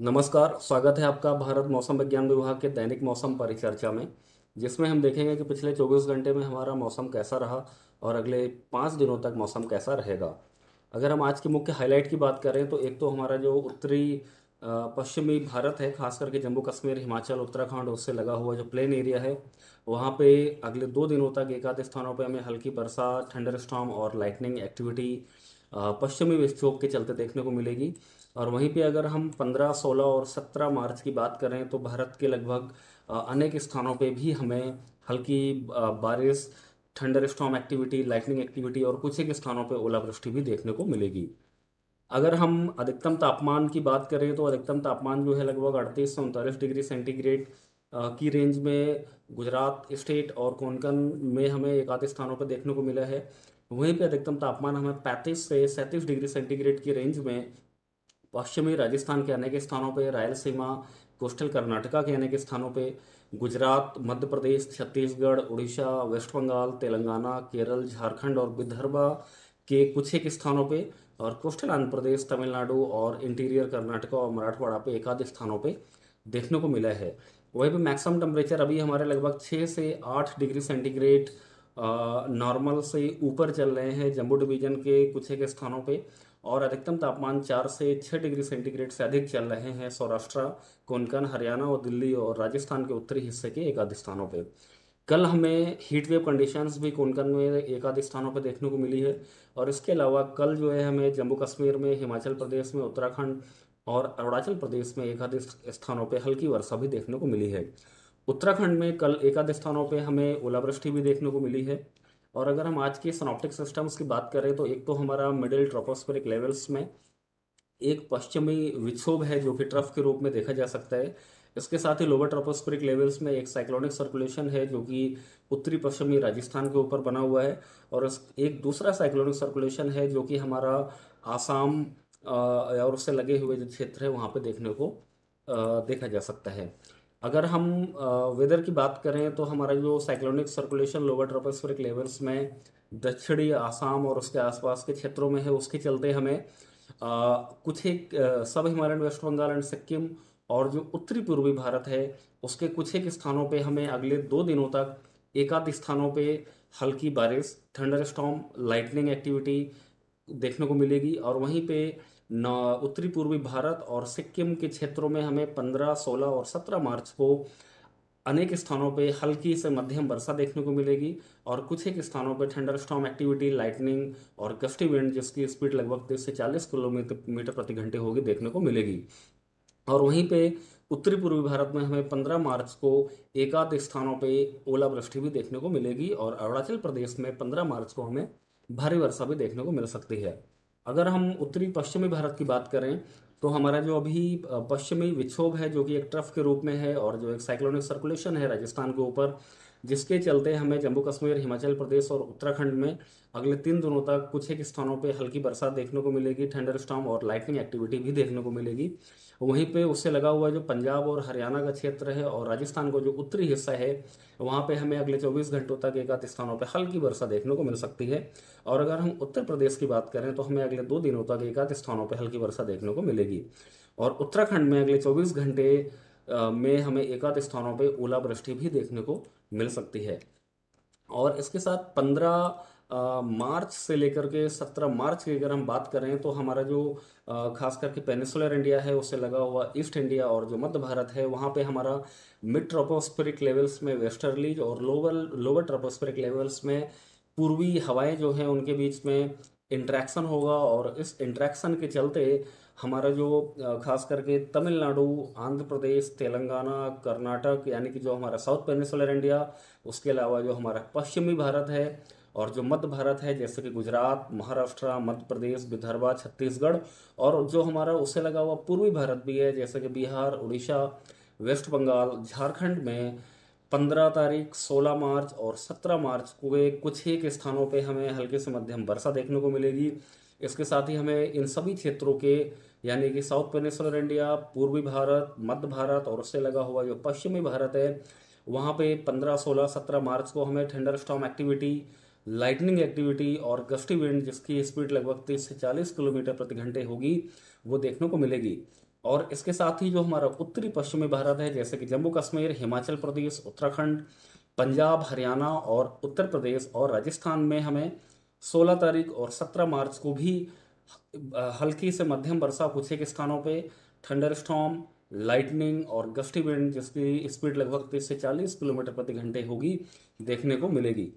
नमस्कार स्वागत है आपका भारत मौसम विज्ञान विभाग के दैनिक मौसम परिचर्चा में जिसमें हम देखेंगे कि पिछले 24 घंटे में हमारा मौसम कैसा रहा और अगले पाँच दिनों तक मौसम कैसा रहेगा अगर हम आज की मुख्य हाईलाइट की बात करें तो एक तो हमारा जो उत्तरी पश्चिमी भारत है खास करके जम्मू कश्मीर हिमाचल उत्तराखंड उससे लगा हुआ जो प्लेन एरिया है वहाँ पे अगले दो दिनों तक एक आध स्थानों पर हमें हल्की वर्षा ठंडर स्टॉम और लाइटनिंग एक्टिविटी पश्चिमी विक्षोभ के चलते देखने को मिलेगी और वहीं पे अगर हम 15, 16 और 17 मार्च की बात करें तो भारत के लगभग अनेक स्थानों पे भी हमें हल्की बारिश thunderstorm activity lightning activity और कुछ एक स्थानों पर ओलावृष्टि भी देखने को मिलेगी अगर हम अधिकतम तापमान की बात करें तो अधिकतम तापमान जो है लगभग अड़तीस से उनतालीस डिग्री सेंटीग्रेड की रेंज में गुजरात स्टेट और कोंकण में हमें एक आध स्थानों पर देखने को मिला है वहीं पे अधिकतम तापमान हमें 35 से 37 डिग्री सेंटीग्रेड की रेंज में पश्चिमी राजस्थान के अनेक स्थानों पर रायलसीमा कोस्टल कर्नाटका के अनेक स्थानों पर गुजरात मध्य प्रदेश छत्तीसगढ़ उड़ीसा वेस्ट बंगाल तेलंगाना केरल झारखंड और विदर्भा के कुछ एक स्थानों पर और कोस्टल आंध्र प्रदेश तमिलनाडु और इंटीरियर कर्नाटका और मराठवाड़ा पे एकाध स्थानों पे देखने को मिला है वहीं पे मैक्सिमम टेम्परेचर अभी हमारे लगभग छः से आठ डिग्री सेंटीग्रेड नॉर्मल से ऊपर चल रहे हैं जम्मू डिवीज़न के कुछ एक स्थानों पे और अधिकतम तापमान चार से छः डिग्री सेंटीग्रेड से अधिक चल रहे हैं सौराष्ट्र कोंकण हरियाणा और दिल्ली और राजस्थान के उत्तरी हिस्से के एक आध स्थानों पर कल हमें हीट वेव कंडीशंस भी कोंकण में एक आध स्थानों पर देखने को मिली है और इसके अलावा कल जो है हमें जम्मू कश्मीर में हिमाचल प्रदेश में उत्तराखंड और अरुणाचल प्रदेश में एक आध स्थानों पर हल्की वर्षा भी देखने को मिली है उत्तराखंड में कल एकाध स्थानों पर हमें ओलावृष्टि भी देखने को मिली है और अगर हम आज के सनॉप्टिक सिस्टम्स की बात करें तो एक तो हमारा मिडिल ट्रोपोस्फेरिक लेवल्स में एक पश्चिमी विक्षोभ है जो कि ट्रफ के रूप में देखा जा सकता है इसके साथ ही लोअर ट्रोपोस्फेरिक लेवल्स में एक साइक्लोनिक सर्कुलेशन है जो कि उत्तरी पश्चिमी राजस्थान के ऊपर बना हुआ है और एक दूसरा साइक्लोनिक सर्कुलेशन है जो कि हमारा आसाम और उससे लगे हुए जो क्षेत्र है वहाँ पर देखने को देखा जा सकता है अगर हम वेदर की बात करें तो हमारा जो cyclonic circulation lower tropospheric levels में दक्षिणी आसाम और उसके आसपास के क्षेत्रों में है उसके चलते हमें आ, कुछ एक sub Himalayan West Bengal and Sikkim और जो उत्तरी पूर्वी भारत है उसके कुछ एक स्थानों पे हमें अगले दो दिनों तक एकाध स्थानों पे हल्की बारिश थंडर स्टॉम लाइटनिंग एक्टिविटी देखने को मिलेगी और वहीं पर उत्तरी पूर्वी भारत और सिक्किम के क्षेत्रों में हमें 15, 16 और 17 मार्च को अनेक स्थानों पे हल्की से मध्यम वर्षा देखने को मिलेगी और कुछ एक स्थानों पे ठंडर स्टॉम एक्टिविटी लाइटनिंग और गफ्टी विंड जिसकी स्पीड लगभग तीस से चालीस किलोमीटर प्रति घंटे होगी देखने को मिलेगी और वहीं पे उत्तरी पूर्वी भारत में हमें 15 मार्च को एकाध स्थानों पे ओलावृष्टि भी देखने को मिलेगी और अरुणाचल प्रदेश में 15 मार्च को हमें भारी वर्षा भी देखने को मिल सकती है अगर हम उत्तरी पश्चिमी भारत की बात करें तो हमारा जो अभी पश्चिमी विक्षोभ है जो कि एक ट्रफ के रूप में है और जो एक साइक्लोनिक सर्कुलेशन है राजस्थान के ऊपर जिसके चलते हमें जम्मू कश्मीर हिमाचल प्रदेश और उत्तराखंड में अगले तीन दिनों तक कुछ एक स्थानों पे हल्की बरसात देखने को मिलेगी ठंडर स्टॉम और लाइटनिंग एक्टिविटी भी देखने को मिलेगी वहीं पे उससे लगा हुआ जो पंजाब और हरियाणा का क्षेत्र है और राजस्थान का जो उत्तरी हिस्सा है वहाँ पे हमें अगले 24 घंटों तक एक आध स्थानों पर हल्की वर्षा देखने को मिल सकती है और अगर हम उत्तर प्रदेश की बात करें तो हमें अगले दो दिनों तक एक आध स्थानों पर हल्की वर्षा देखने को मिलेगी और उत्तराखंड में अगले चौबीस घंटे में हमें एक आध स्थानों पर ओलावृष्टि भी देखने को मिल सकती है और इसके साथ पंद्रह मार्च से लेकर के सत्रह मार्च की अगर हम बात करें तो हमारा जो खास करके पेनिसुलर इंडिया है उससे लगा हुआ ईस्ट इंडिया और जो मध्य भारत है वहाँ पे हमारा मिड ट्रोपोस्फेरिक लेवल्स में वेस्टर्लीज और लोअर लोअर ट्रोपोस्फेरिक लेवल्स में पूर्वी हवाएं जो हैं उनके बीच में इंट्रैक्शन होगा और इस इंट्रैक्शन के चलते हमारा जो खास करके तमिलनाडु आंध्र प्रदेश तेलंगाना कर्नाटक यानी कि जो हमारा साउथ पेनिसुलर इंडिया उसके अलावा जो हमारा पश्चिमी भारत है और जो मध्य भारत है जैसे कि गुजरात महाराष्ट्र मध्य प्रदेश विदर्भा छत्तीसगढ़ और जो हमारा उससे लगा हुआ पूर्वी भारत भी है जैसे कि बिहार उड़ीसा वेस्ट बंगाल झारखंड में पंद्रह तारीख सोलह मार्च और सत्रह मार्च को कुछ एक स्थानों पे हमें हल्के से मध्यम वर्षा देखने को मिलेगी इसके साथ ही हमें इन सभी क्षेत्रों के यानी कि साउथ पेनिसुलर इंडिया पूर्वी भारत मध्य भारत और उससे लगा हुआ जो पश्चिमी भारत है वहाँ पे 15, 16, 17 मार्च को हमें thunderstorm activity lightning activity और गस्टी विंड जिसकी स्पीड लगभग तीस से चालीस किलोमीटर प्रति घंटे होगी वो देखने को मिलेगी और इसके साथ ही जो हमारा उत्तरी पश्चिमी भारत है जैसे कि जम्मू कश्मीर हिमाचल प्रदेश उत्तराखंड पंजाब हरियाणा और उत्तर प्रदेश और राजस्थान में हमें सोलह तारीख और सत्रह मार्च को भी हल्की से मध्यम वर्षा कुछ एक स्थानों पर थंडर स्टॉम लाइटनिंग और गस्टी विंड जिसकी स्पीड लगभग तीस से चालीस किलोमीटर प्रति घंटे होगी देखने को मिलेगी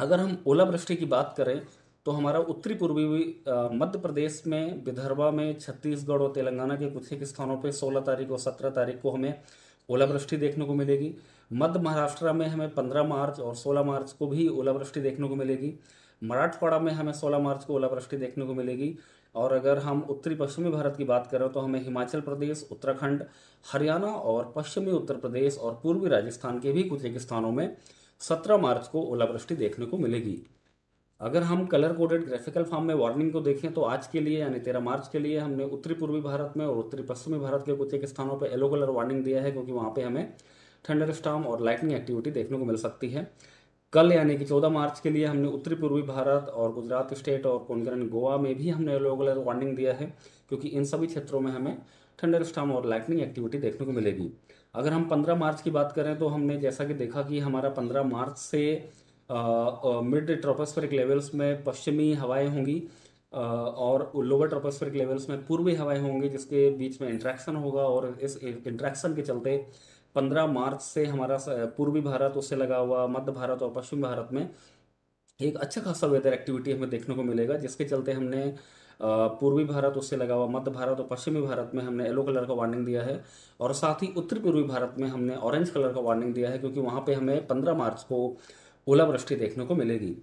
अगर हम ओलावृष्टि की बात करें तो हमारा उत्तरी पूर्वी मध्य प्रदेश में विदर्भा में छत्तीसगढ़ और तेलंगाना के कुछ एक स्थानों पर सोलह तारीख और सत्रह तारीख को हमें ओलावृष्टि देखने को मिलेगी मध्य महाराष्ट्र में हमें पंद्रह मार्च और सोलह मार्च को भी ओलावृष्टि देखने को मिलेगी मराठवाड़ा में हमें 16 मार्च को ओलावृष्टि देखने को मिलेगी और अगर हम उत्तरी पश्चिमी भारत की बात करें तो हमें हिमाचल प्रदेश उत्तराखंड हरियाणा और पश्चिमी उत्तर प्रदेश और पूर्वी राजस्थान के भी कुछ एक स्थानों में सत्रह मार्च को ओलावृष्टि देखने को मिलेगी अगर हम कलर कोडेड ग्राफिकल फॉर्म में वार्निंग को देखें तो आज के लिए यानी तेरह मार्च के लिए हमने उत्तरी पूर्वी भारत में और उत्तरी पश्चिमी भारत के कुछ एक स्थानों पर येलो कलर वार्निंग दिया है क्योंकि वहाँ पर हमें थंडर स्टाम और लाइटनिंग एक्टिविटी देखने को मिल सकती है कल यानी कि 14 मार्च के लिए हमने उत्तरी पूर्वी भारत और गुजरात स्टेट और कोंकण गोवा में भी हमने येलो कलर वार्निंग दिया है क्योंकि इन सभी क्षेत्रों में हमें थंडर स्टॉम और लाइटनिंग एक्टिविटी देखने को मिलेगी अगर हम 15 मार्च की बात करें तो हमने जैसा कि देखा कि हमारा 15 मार्च से मिड ट्रोपोस्फेरिक लेवल्स में पश्चिमी हवाएं होंगी और लोअर ट्रोपोस्फेरिक लेवल्स में पूर्वी हवाएं होंगी जिसके बीच में इंट्रैक्शन होगा और इस इंट्रैक्शन के चलते पंद्रह मार्च से हमारा पूर्वी भारत उससे लगा हुआ मध्य भारत और पश्चिम भारत में एक अच्छा खासा वेदर एक्टिविटी हमें देखने को मिलेगा जिसके चलते हमने पूर्वी भारत उससे लगा हुआ मध्य भारत और पश्चिमी भारत में हमने येलो कलर का वार्निंग दिया है और साथ ही उत्तर पूर्वी भारत में हमने ऑरेंज कलर का वार्निंग दिया है क्योंकि वहाँ पे हमें पंद्रह मार्च को ओलावृष्टि देखने को मिलेगी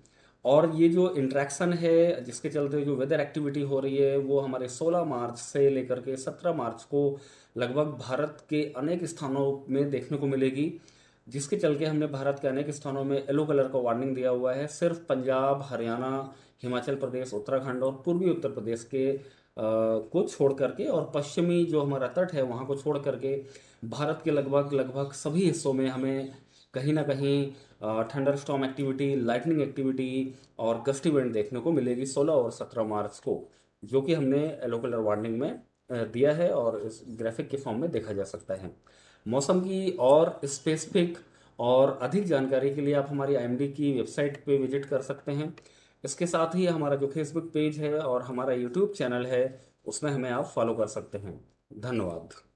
और ये जो इंट्रैक्शन है जिसके चलते जो वेदर एक्टिविटी हो रही है वो हमारे 16 मार्च से लेकर के 17 मार्च को लगभग भारत के अनेक स्थानों में देखने को मिलेगी जिसके चल के हमने भारत के अनेक स्थानों में येलो कलर का वार्निंग दिया हुआ है सिर्फ पंजाब हरियाणा हिमाचल प्रदेश उत्तराखंड और पूर्वी उत्तर प्रदेश के को छोड़ करके और पश्चिमी जो हमारा तट है वहाँ को छोड़ करके भारत के लगभग लगभग सभी हिस्सों में हमें कहीं ना कहीं thunderstorm activity lightning activity और गस्ट इवेंट देखने को मिलेगी 16 और 17 मार्च को जो कि हमने येलो कलर वार्निंग में दिया है और इस ग्राफिक के फॉर्म में देखा जा सकता है मौसम की और स्पेसिफिक और अधिक जानकारी के लिए आप हमारी आई की वेबसाइट पे विजिट कर सकते हैं इसके साथ ही हमारा जो फेसबुक पेज है और हमारा यूट्यूब चैनल है उसमें हमें आप फॉलो कर सकते हैं धन्यवाद